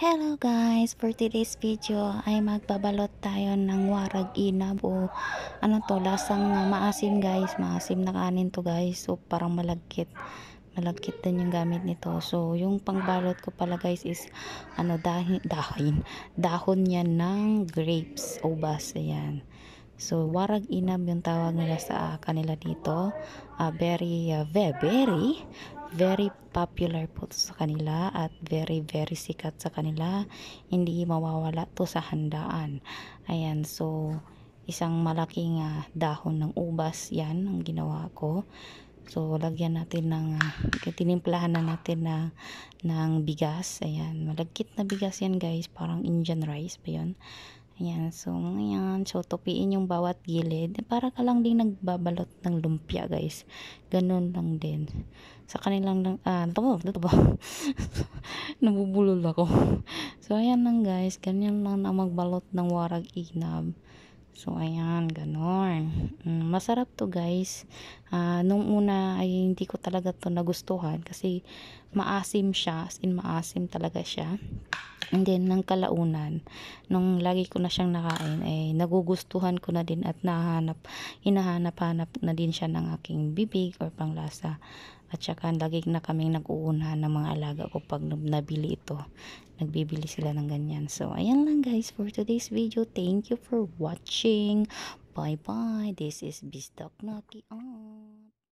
Hello guys! For today's video ay magbabalot tayo ng warag inab o ano to, lasang ah, maasim guys. Maasim na kanin to guys. So parang malagkit. Malagkit din yung gamit nito. So yung pangbalot ko pala guys is ano dahin, dahin, dahon yan ng grapes o bas. Ayan. So, warag inam yung tawag nila sa kanila dito. Uh, very, uh, very, very popular po sa kanila at very, very sikat sa kanila. Hindi mawawala to sa handaan. Ayan, so, isang malaking uh, dahon ng ubas yan ang ginawa ko. So, lagyan natin ng, uh, tinimplahan na natin na, ng bigas. Ayan, malagkit na bigas yan guys. Parang Indian rice pa yun. Ayan, so ngayon, so tupiin yung bawat gilid. Para ka lang din nagbabalot ng lumpia, guys. Ganun lang din. Sa kanilang, lang, ah, tabo, tabo. Nabubulol ako. So, ayan lang, guys. Ganyan lang na magbalot ng warag inab. So, ayan, ganun. Mm, masarap to, guys. Uh, nung una ay hindi ko talaga to nagustuhan kasi maasim siya, as in maasim talaga siya. And then, ng kalaunan, nung lagi ko na siyang nakain, eh, nagugustuhan ko na din at nahanap, hinahanap-hanap na din siya ng aking bibig or panglasa. At saka, lagi na kaming nag-uunahan ng mga alaga ko pag nabili ito. Nagbibili sila ng ganyan. So, ayan lang guys for today's video. Thank you for watching. Bye bye. This is Bistak Naki Oh.